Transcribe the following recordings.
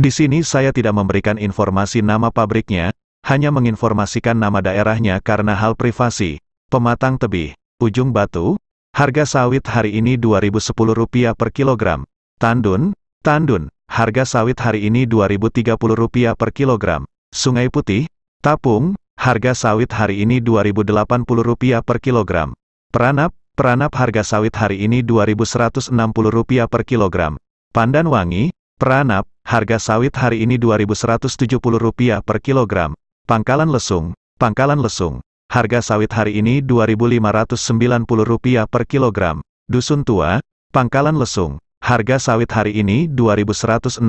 Di sini saya tidak memberikan informasi nama pabriknya, hanya menginformasikan nama daerahnya karena hal privasi. Pematang Tebih, Ujung Batu, harga sawit hari ini Rp2.010 per kilogram. Tandun, Tandun, harga sawit hari ini Rp2.030 per kilogram. Sungai Putih, Tapung, harga sawit hari ini Rp2.080 per kilogram. Peranap, Peranap harga sawit hari ini Rp2.160 per kilogram. Pandan Wangi, Peranap, harga sawit hari ini Rp2.170 per kilogram. Pangkalan lesung, pangkalan lesung. Harga sawit hari ini Rp2.590 per kilogram. Dusun tua, pangkalan lesung. Harga sawit hari ini Rp2.160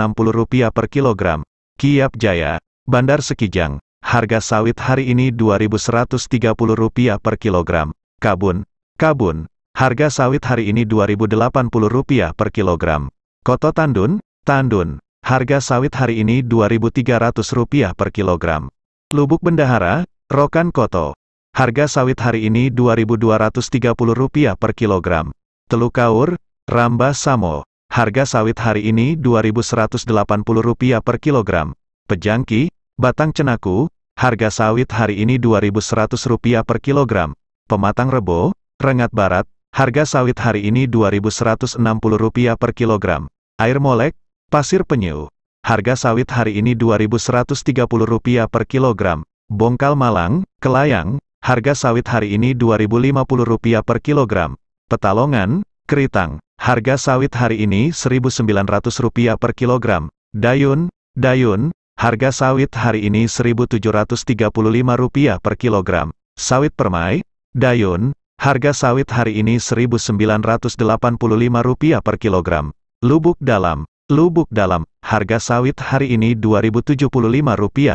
per kilogram. Kiap Jaya, Bandar Sekijang. Harga sawit hari ini Rp2.130 per kilogram. Kabun, kabun. Harga sawit hari ini Rp2.080 per kilogram. Koto Tandun, Tandun. Harga sawit hari ini Rp2.300 per kilogram. Lubuk Bendahara, Rokan Koto. Harga sawit hari ini Rp2.230 per kilogram. Teluk Kaur, Ramba Samo. Harga sawit hari ini Rp2.180 per kilogram. Pejangki, Batang Cenaku. Harga sawit hari ini Rp2.100 per kilogram. Pematang Rebo, Rengat Barat. Harga sawit hari ini Rp2.160 per kilogram. Air molek, Pasir penyu. Harga sawit hari ini Rp2.130 per kilogram. Bongkal Malang, Kelayang, harga sawit hari ini Rp2.050 per kilogram. Petalongan, Keritang, harga sawit hari ini Rp1.900 per kilogram. Dayun, Dayun, harga sawit hari ini Rp1.735 per kilogram. Sawit permai, Dayun, harga sawit hari ini Rp1.985 per kilogram. Lubuk dalam, Lubuk dalam, harga sawit hari ini Rp2.075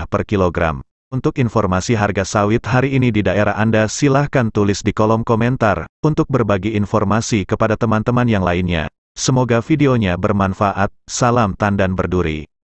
per kilogram. Untuk informasi harga sawit hari ini di daerah Anda silahkan tulis di kolom komentar, untuk berbagi informasi kepada teman-teman yang lainnya. Semoga videonya bermanfaat, salam tandan berduri.